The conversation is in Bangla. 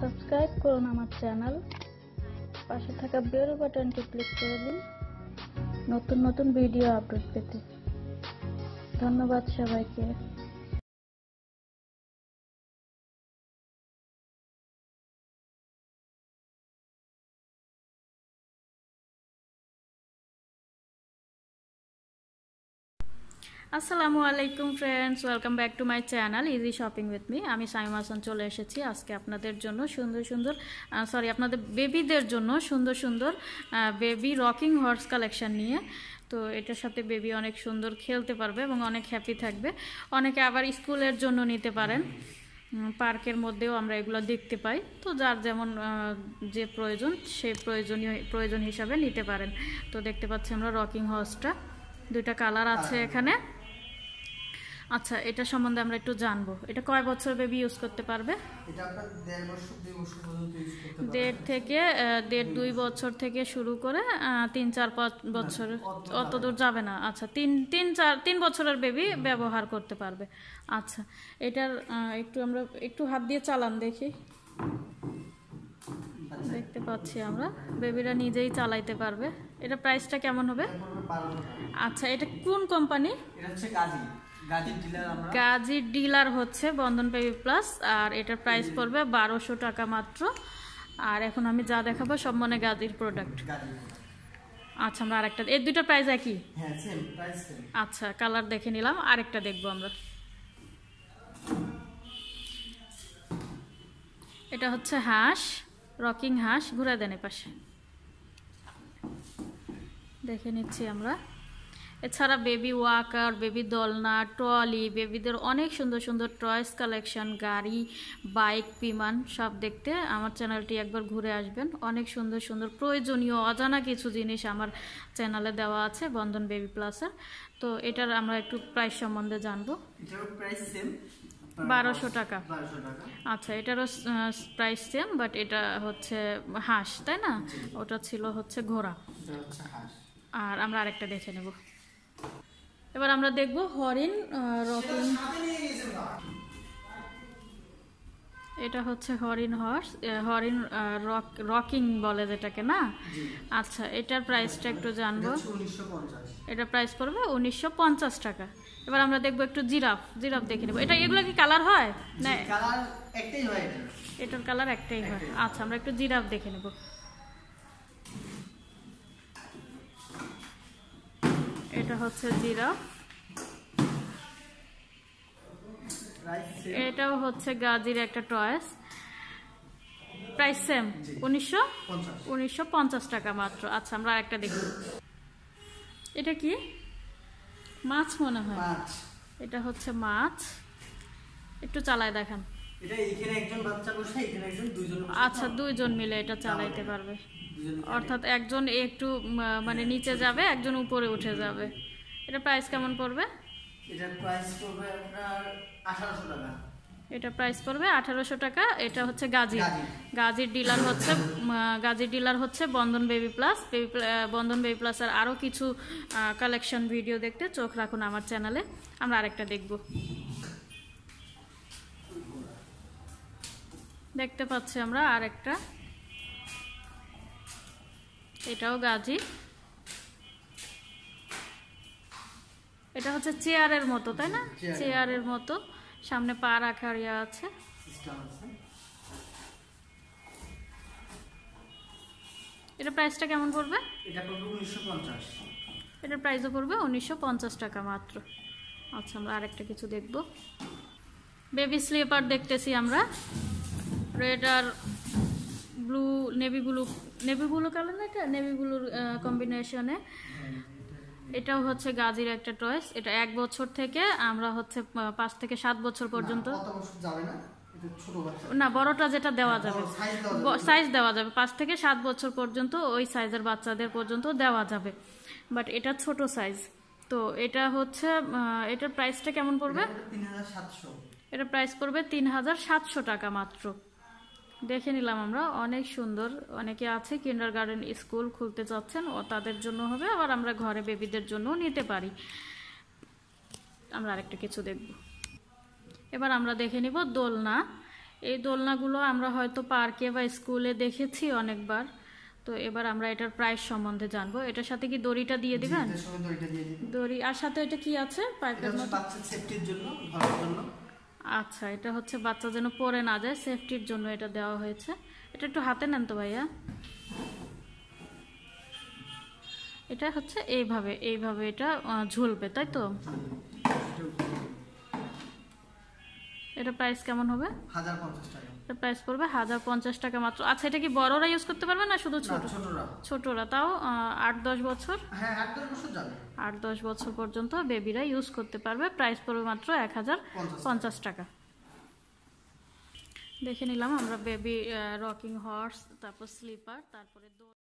সাবস্ক্রাইব করুন আমার চ্যানেল পাশে থাকা বেল বাটনটি ক্লিক করে দিন নতুন নতুন ভিডিও আপলোড পেতে ধন্যবাদ সবাইকে আসসালামু আলাইকুম friends welcome back to my channel easy shopping with me আমি সাইমা হাসান চলে এসেছি আজকে আপনাদের জন্য সুন্দর সুন্দর সরি আপনাদের বেবিদের জন্য সুন্দর সুন্দর বেবি রকিং হর্স কালেকশন নিয়ে তো এটার সাথে বেবি অনেক সুন্দর খেলতে পারবে এবং অনেক হ্যাপি থাকবে অনেকে আবার স্কুলের জন্য নিতে পারেন পার্কের মধ্যেও আমরা এগুলো দেখতে পাই তো যার যেমন যে প্রয়োজন সেই প্রয়োজনীয় প্রয়োজন হিসাবে নিতে পারেন তো দেখতে পাচ্ছি আমরা রকিং হর্সটা দুইটা কালার আছে এখানে আচ্ছা এটা সম্বন্ধে আমরা একটু জানবো এটা কয় বছর বেবি ইউজ করতে পারবে দেড় থেকে দেড় দুই বছর থেকে শুরু করে তিন চার পাঁচ বছর অত দূর যাবে না আচ্ছা তিন তিন চার তিন বছরের বেবি ব্যবহার করতে পারবে আচ্ছা এটার একটু আমরা একটু হাত দিয়ে চালান দেখি আচ্ছা। দেখতে পাচ্ছি আমরা বেবিরা নিজেই চালাইতে পারবে এটা প্রাইসটা কেমন হবে আচ্ছা এটা কোন কোম্পানি এটা হচ্ছে কাজী গাজীর ডিলার হচ্ছে বন্ধন পেবি প্লাস আর এটার প্রাইস পড়বে বারোশো টাকা মাত্র আর এখন আমি যা দেখাবো সব মনে গাজির প্রোডাক্ট আচ্ছা আমরা আরেকটা এর দুইটা প্রাইস একই হ্যাঁ, আচ্ছা কালার দেখে নিলাম আরেকটা দেখবো আমরা এটা হচ্ছে হাঁস রকিং হাঁস ঘুরে দেন এ পাশে দেখে নিচ্ছি আমরা এছাড়া বেবি ওয়াকার বেবি দোলনা ট্রলি বেবিদের অনেক সুন্দর সুন্দর টয়েস কালেকশন গাড়ি বাইক বিমান সব দেখতে আমার চ্যানেলটি একবার ঘুরে আসবেন অনেক সুন্দর সুন্দর প্রয়োজনীয় অজানা কিছু জিনিস আমার চ্যানেলে দেওয়া আছে বন্ধন বেবি প্লাসের তো এটার আমরা একটু প্রাইস সম্বন্ধে জানবো বারোশো টাকা আচ্ছা এটারও প্রাইস সেম বাট এটা হচ্ছে হাঁস তাই না ওটা ছিল হচ্ছে ঘোড়া আর আমরা আরেকটা দেখে নেবো এবার আমরা দেখব হরিণ রকিং এটা হচ্ছে হরিণ হর্স হরিণ রক রকিং বলে যেটাকে না আচ্ছা এটার প্রাইসটা একটু জানবো এটা প্রাইস পড়বে উনিশশো টাকা এবার আমরা দেখবো একটু জিরাফ জিরাফ দেখে নেবো এটা এগুলো কি কালার হয় না এটার কালার একটাই হয় আচ্ছা আমরা একটু জিরাফ দেখে নেবো এটা হচ্ছে জিরা এটাও হচ্ছে গাজির একটা টয়েস প্রাইস সেম উনিশশো উনিশশো টাকা মাত্র আচ্ছা আমরা একটা দেখি এটা কি মাছ মনে হয় এটা হচ্ছে মাছ একটু চালায় দেখান আচ্ছা দুইজন মিলে এটা চালাইতে পারবে অর্থাৎ একজন একটু মানে হ্যাঁ, নিচে যাবে একজন উপরে উঠে যাবে এটা প্রাইস কেমন পড়বে এটা প্রাইস পড়বে এটা প্রাইস পড়বে আঠারোশো টাকা এটা হচ্ছে গাজী গাজীর ডিলার হচ্ছে গাজীর ডিলার হচ্ছে Bandhan baby plus baby Bandhan baby প্লাসের আরও কিছু কালেকশন ভিডিও দেখতে চোখ রাখুন আমার চ্যানেলে আমরা আরেকটা দেখবো দেখতে পাচ্ছি আমরা আর একটা এটাও গাজি এটা হচ্ছে চেয়ারের মতো তাই না চেয়ারের মতো সামনে পা রাখার ইয়া আছে এটা প্রাইসটা কেমন পড়বে এটা পড়বে 1950 এটা প্রাইসও পড়বে 1950 টাকা মাত্র আচ্ছা আমরা আরেকটা কিছু দেখব বেবি স্লিপার দেখতেছি আমরা রেড আর blue navy blue navy blue colour না এটা নেভি ব্লুর কম্বিনেশনে এটাও হচ্ছে গাজির একটা টয়েস এটা এক বছর থেকে আমরা হচ্ছে পাঁচ থেকে সাত বছর পর্যন্ত না বড়টা যেটা দেওয়া হ্যাঁ, যাবে সাইজ দেওয়া যাবে পাঁচ থেকে সাত বছর পর্যন্ত ওই সাইজের বাচ্চাদের পর্যন্ত দেওয়া যাবে বাট এটা ছোট সাইজ তো এটা হচ্ছে এটার প্রাইসটা কেমন পড়বে এটা প্রাইস পড়বে তিন হাজার সাতশো টাকা মাত্র দেখে নিলাম আমরা অনেক সুন্দর অনেকে আছে কিন্ডার গার্ডেন স্কুল খুলতে চাচ্ছেন ও তাদের জন্য হবে আবার আমরা ঘরে বেবিদের জন্য নিতে পারি আমরা আরেকটা কিছু দেখব এবার আমরা দেখে নিব দোলনা এই দোলনাগুলো আমরা হয়তো পার্কে বা স্কুলে দেখেছি অনেকবার তো এবার আমরা এটার প্রাইস সম্বন্ধে জানবো এটার সাথে কি দড়িটা দিয়ে দিবেন দড়ি আর সাথে এটা কি আছে পাইপের সেফটির জন্য আচ্ছা এটা হচ্ছে বাচ্চা যেন পরে না যায় সেফটির জন্য এটা দেওয়া হয়েছে এটা একটু হাতে নেন তো ভাইয়া এটা হচ্ছে এইভাবে এইভাবে এটা ঝুলবে তাই তো এটা প্রাইস কেমন হবে 1050 টাকা এটা প্রাইস পড়বে 1050 টাকা মাত্র আচ্ছা এটা কি বড়রা ইউজ করতে পারবে না শুধু ছোট ছোটরা ছোটরা তাও 8 10 বছর হ্যাঁ 8 10 বছর যাবে 8 10 বছর পর্যন্ত বেবিরা ইউজ করতে পারবে প্রাইস পড়বে মাত্র 1050 টাকা দেখে নিলাম আমরা বেবি রকিং হর্স তারপর স্লিপার তারপরে